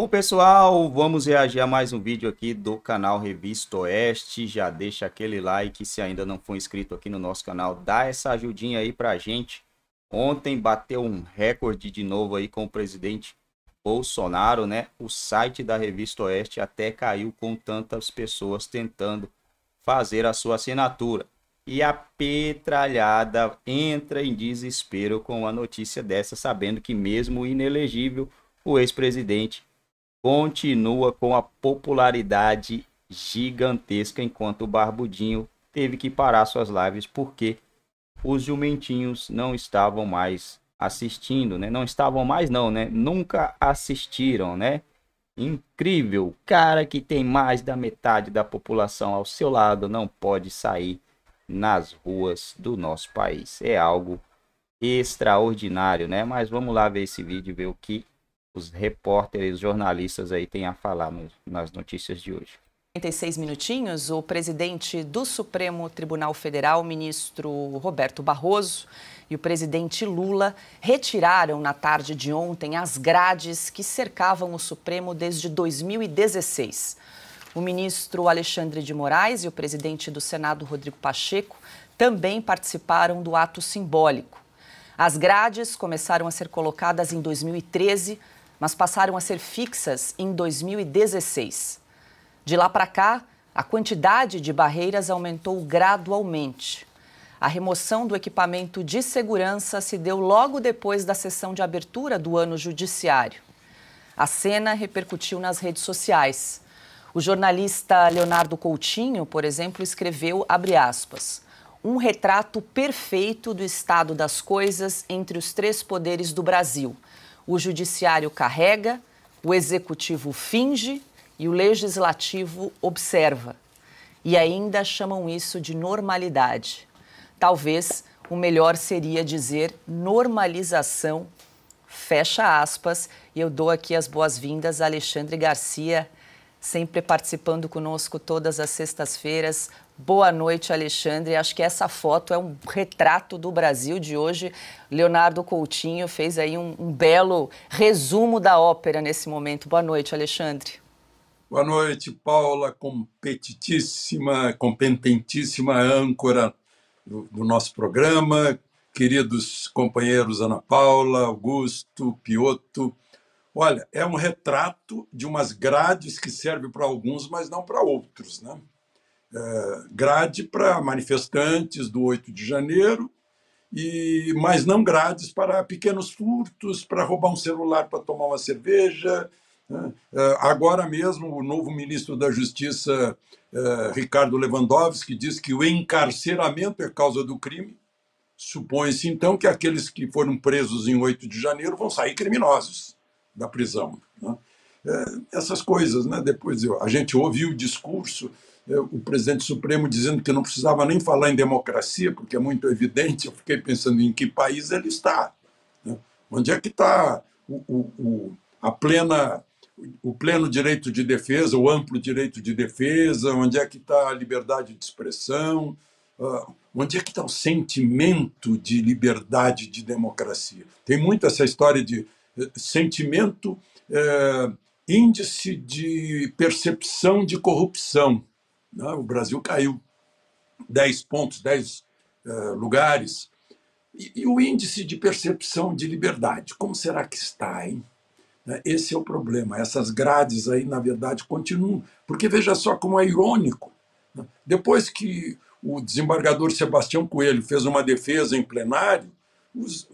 Bom, pessoal, vamos reagir a mais um vídeo aqui do canal Revista Oeste. Já deixa aquele like se ainda não for inscrito aqui no nosso canal. Dá essa ajudinha aí pra gente. Ontem bateu um recorde de novo aí com o presidente Bolsonaro, né? O site da Revista Oeste até caiu com tantas pessoas tentando fazer a sua assinatura. E a petralhada entra em desespero com a notícia dessa, sabendo que mesmo inelegível, o ex-presidente continua com a popularidade gigantesca, enquanto o Barbudinho teve que parar suas lives porque os jumentinhos não estavam mais assistindo, né? Não estavam mais não, né? Nunca assistiram, né? Incrível, cara que tem mais da metade da população ao seu lado não pode sair nas ruas do nosso país. É algo extraordinário, né? Mas vamos lá ver esse vídeo, ver o que os repórteres, os jornalistas aí têm a falar no, nas notícias de hoje. seis minutinhos, o presidente do Supremo Tribunal Federal, ministro Roberto Barroso, e o presidente Lula retiraram na tarde de ontem as grades que cercavam o Supremo desde 2016. O ministro Alexandre de Moraes e o presidente do Senado, Rodrigo Pacheco, também participaram do ato simbólico. As grades começaram a ser colocadas em 2013 mas passaram a ser fixas em 2016. De lá para cá, a quantidade de barreiras aumentou gradualmente. A remoção do equipamento de segurança se deu logo depois da sessão de abertura do ano judiciário. A cena repercutiu nas redes sociais. O jornalista Leonardo Coutinho, por exemplo, escreveu, aspas, um retrato perfeito do estado das coisas entre os três poderes do Brasil, o judiciário carrega, o executivo finge e o legislativo observa. E ainda chamam isso de normalidade. Talvez o melhor seria dizer normalização, fecha aspas. E eu dou aqui as boas-vindas a Alexandre Garcia, sempre participando conosco todas as sextas-feiras. Boa noite, Alexandre. Acho que essa foto é um retrato do Brasil de hoje. Leonardo Coutinho fez aí um, um belo resumo da ópera nesse momento. Boa noite, Alexandre. Boa noite, Paula, competitíssima, competentíssima âncora do, do nosso programa, queridos companheiros Ana Paula, Augusto, Pioto. Olha, é um retrato de umas grades que serve para alguns, mas não para outros, né? Eh, grade para manifestantes do 8 de janeiro, e mas não grades para pequenos furtos, para roubar um celular para tomar uma cerveja. Né? Eh, agora mesmo, o novo ministro da Justiça, eh, Ricardo Lewandowski, diz que o encarceramento é causa do crime. Supõe-se, então, que aqueles que foram presos em 8 de janeiro vão sair criminosos da prisão. Né? Essas coisas, né? depois a gente ouviu o discurso, é, o presidente Supremo dizendo que não precisava nem falar em democracia, porque é muito evidente. Eu fiquei pensando em que país ele está. Né? Onde é que está o, o, o, a plena, o pleno direito de defesa, o amplo direito de defesa? Onde é que está a liberdade de expressão? Uh, onde é que está o sentimento de liberdade, de democracia? Tem muito essa história de eh, sentimento, é, índice de percepção de corrupção. Né? O Brasil caiu 10 pontos, 10 uh, eh, lugares. E, e, o índice de percepção de liberdade, como será que está, hein? Né? Esse é o problema. Essas grades aí, na verdade, continuam. Porque veja só como é irônico. Né? Depois que o desembargador Sebastião Coelho fez uma defesa em plenário, os,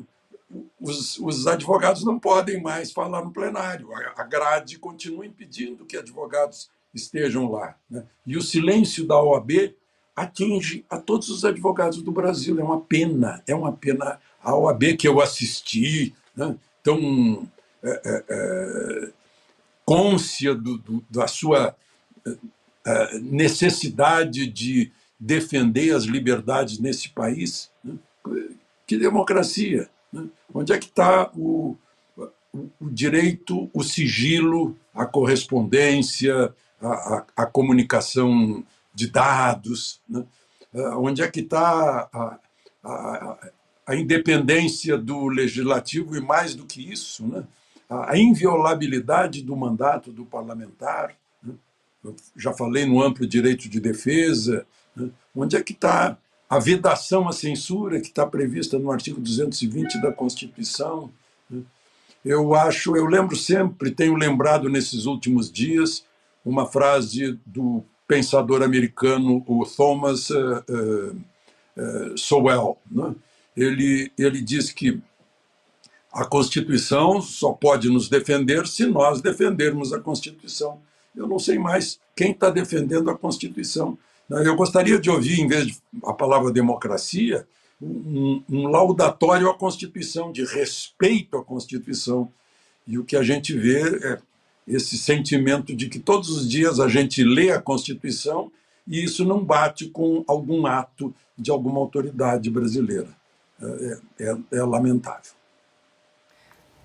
os, os, advogados não podem mais falar no plenário. A grade continua impedindo que advogados estejam lá. Né? E o silêncio da OAB atinge a todos os advogados do Brasil. É uma pena, é uma pena. A OAB que eu assisti, né? tão é, é, é côncia do, do, da sua é, é, necessidade de defender as liberdades nesse país. Né? Que democracia! Né? Onde é que está o, o direito, o sigilo, a correspondência, a, a, comunicação de dados, né? É, onde é que está a, a, a, independência do legislativo e, mais do que isso, né? a inviolabilidade do mandato do parlamentar. Né? já falei no amplo direito de defesa. Né? Onde é que está a vedação à censura que está prevista no artigo 220 da Constituição? Né? Eu acho, eu lembro sempre, tenho lembrado nesses últimos dias, uma frase do pensador americano, o Thomas uh, uh, Sowell. Né? Ele, ele diz que a Constituição só pode nos defender se nós defendermos a Constituição. Eu não sei mais quem está defendendo a Constituição. Né? Eu gostaria de ouvir, em vez da palavra democracia, um, um, laudatório à Constituição, de respeito à Constituição. E o que a gente vê é esse sentimento de que todos os dias a gente lê a Constituição e isso não bate com algum ato de alguma autoridade brasileira. É, é, é lamentável.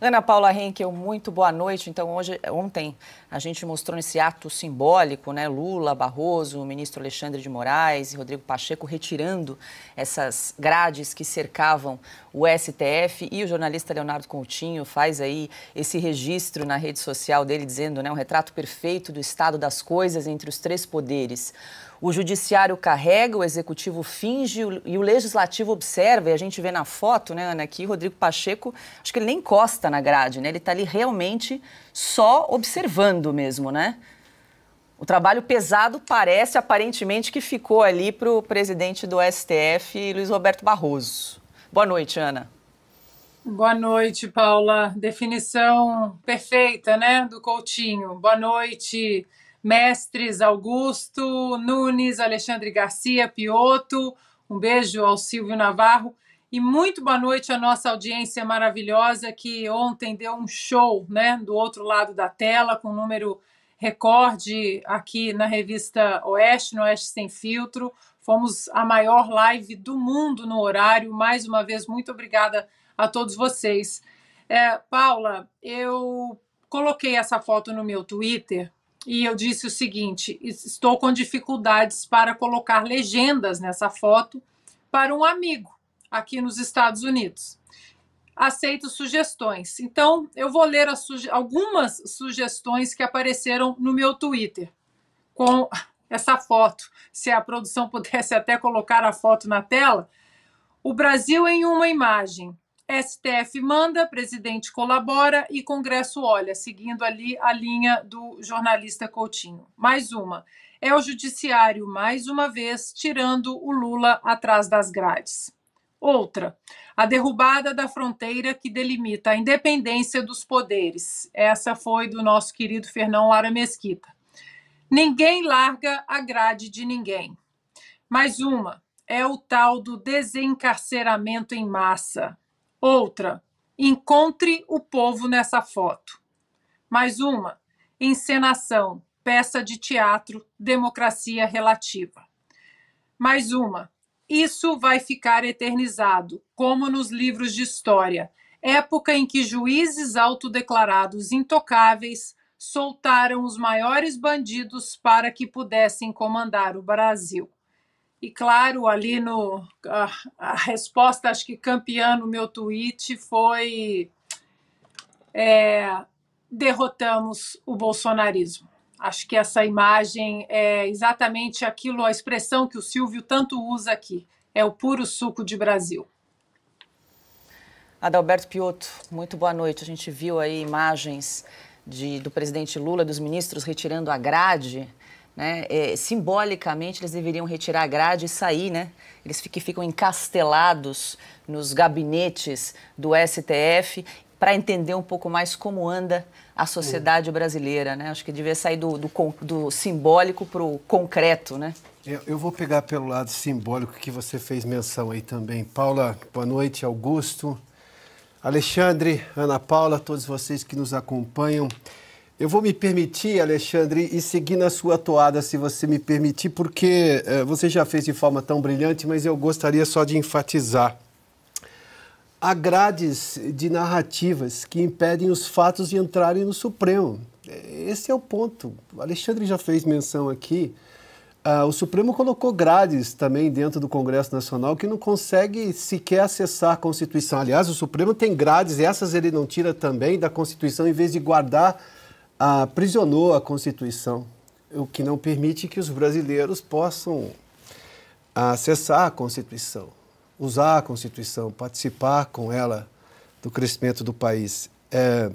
Ana Paula Henkel, muito boa noite. Então, hoje, ontem a gente mostrou nesse ato simbólico, né? Lula, Barroso, o ministro Alexandre de Moraes e Rodrigo Pacheco retirando essas grades que cercavam o STF e o jornalista Leonardo Coutinho faz aí esse registro na rede social dele dizendo, né, um retrato perfeito do estado das coisas entre os três poderes. O judiciário carrega, o executivo finge e o legislativo observa. E a gente vê na foto, né, Ana, aqui, Rodrigo Pacheco, acho que ele nem encosta na grade, né? Ele está ali realmente só observando mesmo, né? O trabalho pesado parece, aparentemente, que ficou ali para o presidente do STF, Luiz Roberto Barroso. Boa noite, Ana. Boa noite, Paula. Definição perfeita, né, do Coutinho. Boa noite mestres Augusto, Nunes, Alexandre Garcia, Pioto. Um beijo ao Silvio Navarro. E muito boa noite à nossa audiência maravilhosa que ontem deu um show, né, do outro lado da tela com um número recorde aqui na revista Oeste, no Oeste sem filtro. Fomos a maior live do mundo no horário. Mais uma vez muito obrigada a todos vocês. É, Paula, eu coloquei essa foto no meu Twitter e eu disse o seguinte: estou com dificuldades para colocar legendas nessa foto para um amigo aqui nos Estados Unidos. Aceito sugestões. Então, eu vou ler suge algumas sugestões que apareceram no meu Twitter com essa foto. Se a produção pudesse até colocar a foto na tela, o Brasil em uma imagem. STF manda, presidente colabora e Congresso olha, seguindo ali a linha do jornalista Coutinho. Mais uma. É o judiciário, mais uma vez, tirando o Lula atrás das grades. Outra, a derrubada da fronteira que delimita a independência dos poderes. Essa foi do nosso querido Fernão Lara Mesquita. Ninguém larga a grade de ninguém. Mais uma, é o tal do desencarceramento em massa. Outra, encontre o povo nessa foto. Mais uma, encenação, peça de teatro, democracia relativa. Mais uma, isso vai ficar eternizado, como nos livros de história, época em que juízes autodeclarados intocáveis soltaram os maiores bandidos para que pudessem comandar o Brasil. E claro, ali no a, a resposta, acho que campeã no meu tweet foi é, derrotamos o bolsonarismo. Acho que essa imagem é exatamente aquilo, a expressão que o Silvio tanto usa aqui. É o puro suco de Brasil. Adalberto Piotto, muito boa noite. A gente viu aí imagens de, do presidente Lula, dos ministros retirando a grade né? É, simbolicamente, eles deveriam retirar a grade e sair, né? Eles que ficam encastelados nos gabinetes do STF para entender um pouco mais como anda a sociedade brasileira, né? Acho que devia sair do, do, do simbólico para o concreto, né? Eu, eu, vou pegar pelo lado simbólico que você fez menção aí também. Paula, boa noite. Augusto, Alexandre, Ana Paula, todos vocês que nos acompanham. Eu vou me permitir, Alexandre, e seguir na sua toada, se você me permitir, porque eh, você já fez de forma tão brilhante, mas eu gostaria só de enfatizar. Há grades de narrativas que impedem os fatos de entrarem no Supremo. Esse é o ponto. O Alexandre já fez menção aqui. Ah, o Supremo colocou grades também dentro do Congresso Nacional que não consegue sequer acessar a Constituição. Aliás, o Supremo tem grades, essas ele não tira também da Constituição, em vez de guardar aprisionou a Constituição, o que não permite que os brasileiros possam acessar a Constituição, usar a Constituição, participar com ela do crescimento do país. É,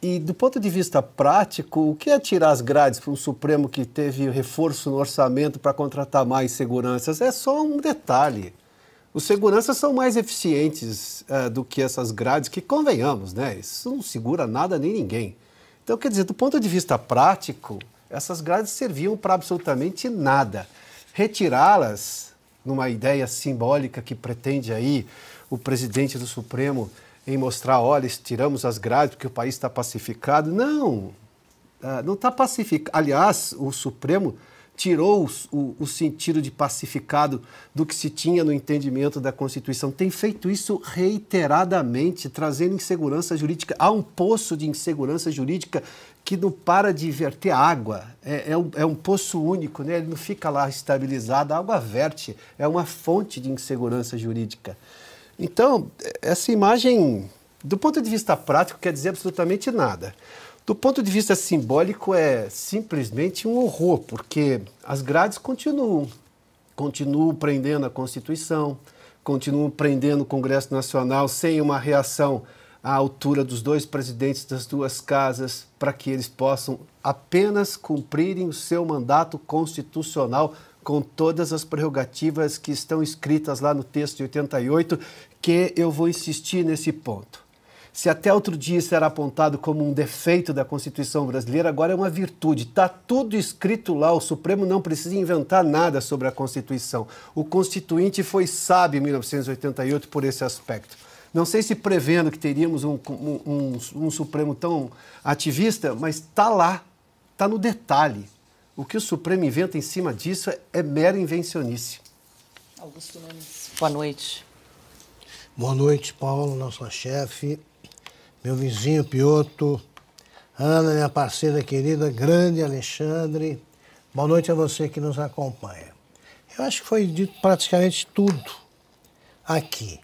e do ponto de vista prático, o que é tirar as grades para um Supremo que teve reforço no orçamento para contratar mais seguranças? É só um detalhe. Os seguranças são mais eficientes é, do que essas grades, que convenhamos, né? Isso não segura nada nem ninguém. Então, quer dizer, do ponto de vista prático, essas grades serviam para absolutamente nada. Retirá-las, numa ideia simbólica que pretende aí o presidente do Supremo em mostrar, olha, tiramos as grades porque o país está pacificado. Não, ah, não está pacificado. Aliás, o Supremo tirou o, o, sentido de pacificado do que se tinha no entendimento da Constituição. Tem feito isso reiteradamente, trazendo insegurança jurídica. Há um poço de insegurança jurídica que não para de verter água. É, é, um, é um poço único, né? ele não fica lá estabilizado, a água verte. É uma fonte de insegurança jurídica. Então, essa imagem, do ponto de vista prático, quer dizer absolutamente nada. Do ponto de vista simbólico, é simplesmente um horror, porque as grades continuam. Continuam prendendo a Constituição, continuam prendendo o Congresso Nacional sem uma reação à altura dos dois presidentes das duas casas, para que eles possam apenas cumprirem o seu mandato constitucional com todas as prerrogativas que estão escritas lá no texto de 88, que eu vou insistir nesse ponto. Se até outro dia isso era apontado como um defeito da Constituição brasileira, agora é uma virtude. Está tudo escrito lá, o Supremo não precisa inventar nada sobre a Constituição. O Constituinte foi sábio em 1988 por esse aspecto. Não sei se prevendo que teríamos um, um, um, um Supremo tão ativista, mas está lá, está no detalhe. O que o Supremo inventa em cima disso é, mera invencionice. Augusto Nunes, boa noite. Boa noite, Paulo, nossa chefe meu vizinho Pioto, Ana, minha parceira querida, grande Alexandre. Boa noite a você que nos acompanha. Eu acho que foi dito praticamente tudo aqui.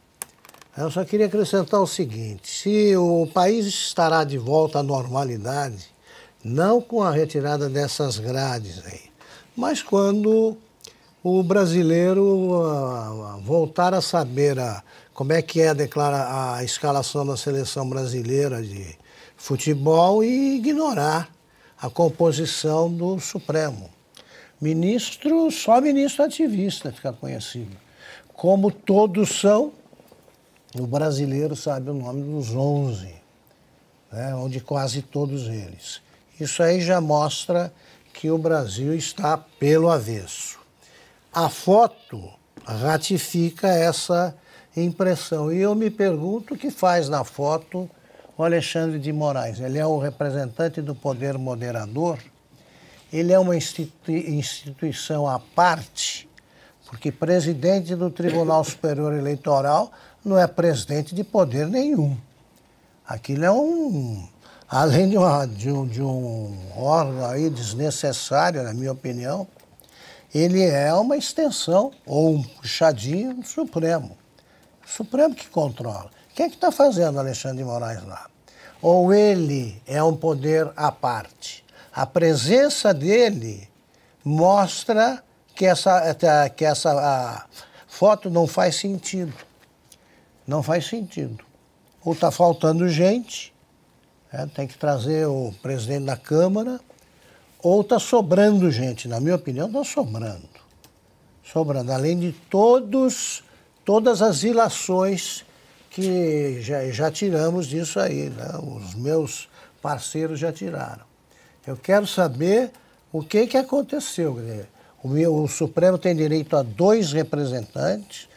Eu só queria acrescentar o seguinte: se o país estará de volta à normalidade, não com a retirada dessas grades aí, mas quando o brasileiro ah, voltar a saber a como é que é declara a escalação da seleção brasileira de futebol e ignorar a composição do Supremo. Ministro, só ministro ativista fica conhecido. Como todos são, o brasileiro sabe o nome dos 11, né, onde quase todos eles. Isso aí já mostra que o Brasil está pelo avesso. A foto ratifica essa impressão. E eu me pergunto o que faz na foto o Alexandre de Moraes. Ele é o representante do poder moderador, ele é uma instituição à parte, porque presidente do Tribunal Superior Eleitoral não é presidente de poder nenhum. Aquilo é um. Além de, uma, de, um, de um órgão aí desnecessário, na minha opinião, ele é uma extensão ou um puxadinho do Supremo. Supremo que controla. Quem é que está fazendo Alexandre de Moraes lá? Ou ele é um poder à parte? A presença dele mostra que essa, que essa foto não faz sentido. Não faz sentido. Ou está faltando gente, é, tem que trazer o presidente da Câmara, ou está sobrando gente. Na minha opinião, está sobrando. Sobrando. Além de todos todas as ilações que já, já tiramos disso aí, né? os meus parceiros já tiraram. Eu quero saber o que, que aconteceu. O, meu, o Supremo tem direito a dois representantes,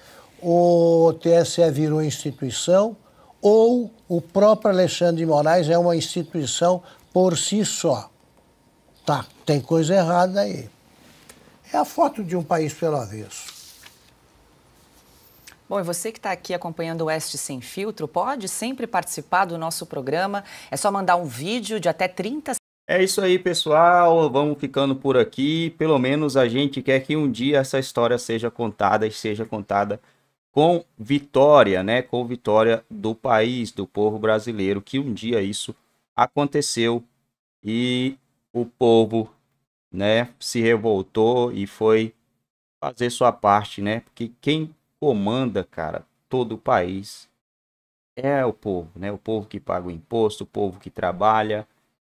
o TSE virou instituição, ou o próprio Alexandre de Moraes é uma instituição por si só. Tá, tem coisa errada aí. É a foto de um país pelo avesso. Bom, e você que está aqui acompanhando o Oeste Sem Filtro, pode sempre participar do nosso programa. É só mandar um vídeo de até 30 é isso aí, pessoal. Vamos ficando por aqui. Pelo menos a gente quer que um dia essa história seja contada e seja contada com vitória, né? Com vitória do país, do povo brasileiro, que um dia isso aconteceu e o povo, né, se revoltou e foi fazer sua parte, né? Porque quem comanda, cara, todo o país é o povo, né? O povo que paga o imposto, o povo que trabalha,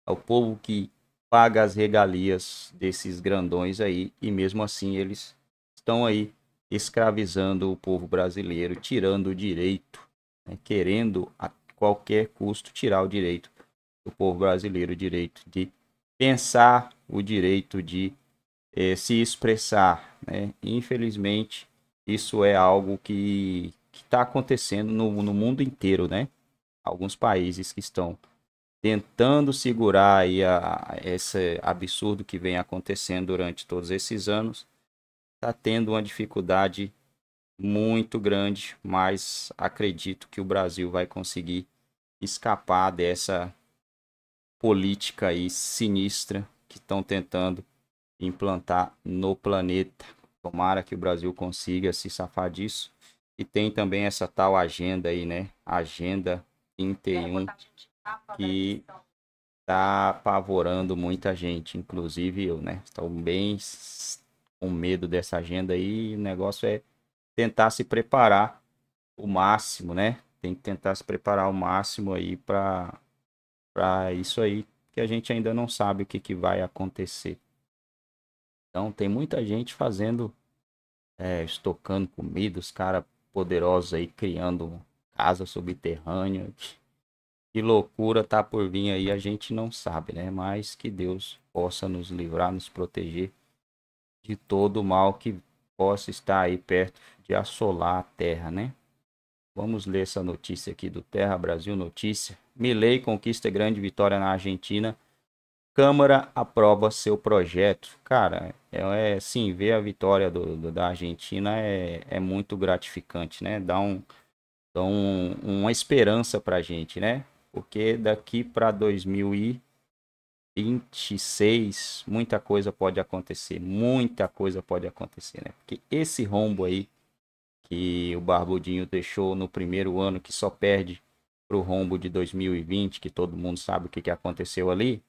é o povo que paga as regalias desses grandões aí e mesmo assim eles estão aí escravizando o povo brasileiro, tirando o direito, né? querendo a qualquer custo tirar o direito do povo brasileiro, o direito de pensar, o direito de eh, se expressar, né? Infelizmente, isso é algo que está acontecendo no, no mundo inteiro, né? Alguns países que estão tentando segurar aí a, esse absurdo que vem acontecendo durante todos esses anos, está tendo uma dificuldade muito grande, mas acredito que o Brasil vai conseguir escapar dessa política aí sinistra que estão tentando implantar no planeta. Tomara que o Brasil consiga se safar disso. E tem também essa tal agenda aí, né? Agenda 31, que tá apavorando muita gente, inclusive eu, né? Estou bem com medo dessa agenda aí. O negócio é tentar se preparar o máximo, né? Tem que tentar se preparar o máximo aí para isso aí, que a gente ainda não sabe o que, que vai acontecer. Então tem muita gente fazendo, é, estocando comida, os caras poderosos aí criando casa subterrânea. Que, loucura tá por vir aí, a gente não sabe, né? Mas que Deus possa nos livrar, nos proteger de todo o mal que possa estar aí perto de assolar a terra, né? Vamos ler essa notícia aqui do Terra Brasil Notícia. Milei conquista grande vitória na Argentina Câmara aprova seu projeto. Cara, é, é sim, ver a vitória do, do, da Argentina é, é muito gratificante, né? Dá, um, dá um, uma esperança pra gente, né? Porque daqui para 2026, muita coisa pode acontecer. Muita coisa pode acontecer, né? Porque esse rombo aí que o Barbudinho deixou no primeiro ano, que só perde pro rombo de 2020, que todo mundo sabe o que, que aconteceu ali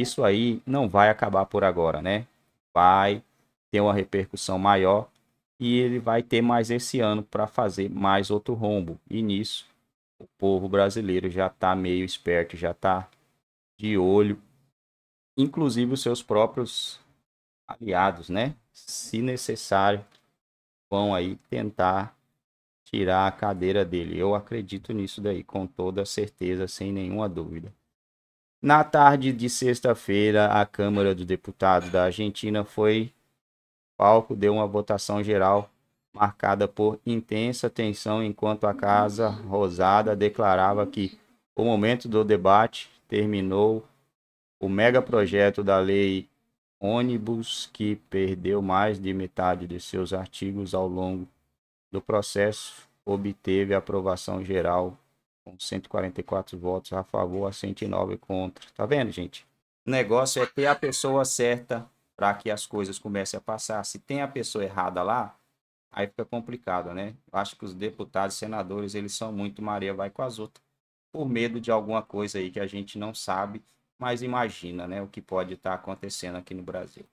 isso aí não vai acabar por agora, né? Vai ter uma repercussão maior e ele vai ter mais esse ano para fazer mais outro rombo. E nisso o povo brasileiro já está meio esperto, já está de olho, inclusive os seus próprios aliados, né? Se necessário, vão aí tentar tirar a cadeira dele. Eu acredito nisso daí com toda certeza, sem nenhuma dúvida. Na tarde de sexta-feira, a Câmara dos Deputados da Argentina foi palco de uma votação geral marcada por intensa tensão enquanto a Casa Rosada declarava que o momento do debate terminou o megaprojeto da lei ônibus que perdeu mais de metade de seus artigos ao longo do processo obteve aprovação geral com 144 votos a favor, a 109 contra. Tá vendo, gente? O negócio é ter a pessoa certa para que as coisas comecem a passar. Se tem a pessoa errada lá, aí fica complicado, né? acho que os deputados e senadores, eles são muito Maria vai com as outras, por medo de alguma coisa aí que a gente não sabe, mas imagina, né, o que pode estar tá acontecendo aqui no Brasil.